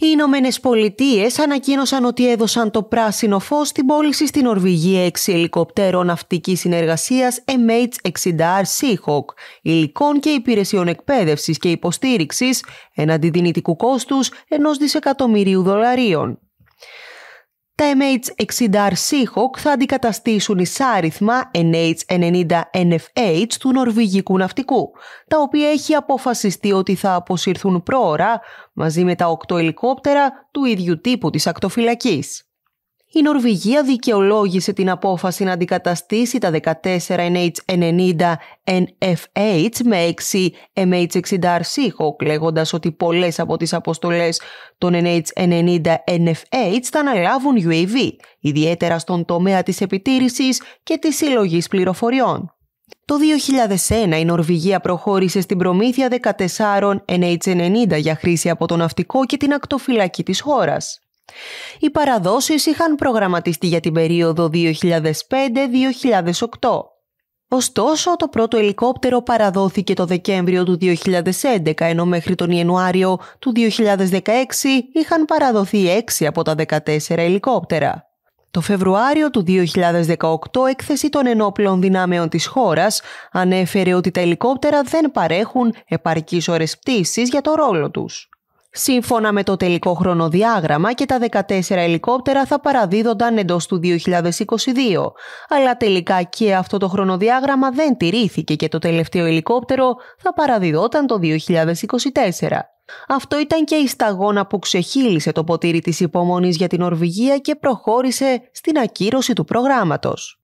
Οι Ηνωμένες Πολιτείες ανακοίνωσαν ότι έδωσαν το πράσινο φως στην πώληση στην Ορβηγία 6 ελικοπτέρων ναυτικής συνεργασίας MH-60R Seahawk, υλικών και υπηρεσιών εκπαίδευσης και υποστήριξης, έναντι δυνητικού κόστους ενός δισεκατομμυρίου δολαρίων. Τα mh 60 r Seahawk θα αντικαταστήσουν ισάριθμα NH90NFH του νορβηγικού ναυτικού, τα οποία έχει αποφασιστεί ότι θα αποσυρθούν πρόωρα μαζί με τα 8 ελικόπτερα του ίδιου τύπου της ακτοφυλακής η Νορβηγία δικαιολόγησε την απόφαση να αντικαταστήσει τα 14 NH90 NFH με 6 MH60R Seahawk, ότι πολλές από τις αποστολές των NH90 NFH θα αναλάβουν UAV, ιδιαίτερα στον τομέα της επιτήρησης και της συλλογής πληροφοριών. Το 2001 η Νορβηγία προχώρησε στην προμήθεια 14 NH90 για χρήση από το ναυτικό και την ακτοφυλακή της χώρας. Οι παραδόσεις είχαν προγραμματιστεί για την περίοδο 2005-2008. Ωστόσο, το πρώτο ελικόπτερο παραδόθηκε το Δεκέμβριο του 2011, ενώ μέχρι τον Ιανουάριο του 2016 είχαν παραδοθεί 6 από τα 14 ελικόπτερα. Το Φεβρουάριο του 2018 έκθεση των ενόπλων δυνάμεων της χώρας ανέφερε ότι τα ελικόπτερα δεν παρέχουν επαρκείς ώρες πτήσης για το ρόλο τους. Σύμφωνα με το τελικό χρονοδιάγραμμα και τα 14 ελικόπτερα θα παραδίδονταν εντός του 2022, αλλά τελικά και αυτό το χρονοδιάγραμμα δεν τηρήθηκε και το τελευταίο ελικόπτερο θα παραδιδόταν το 2024. Αυτό ήταν και η σταγόνα που ξεχύλισε το ποτήρι της υπομονής για την Ορβηγία και προχώρησε στην ακύρωση του προγράμματος.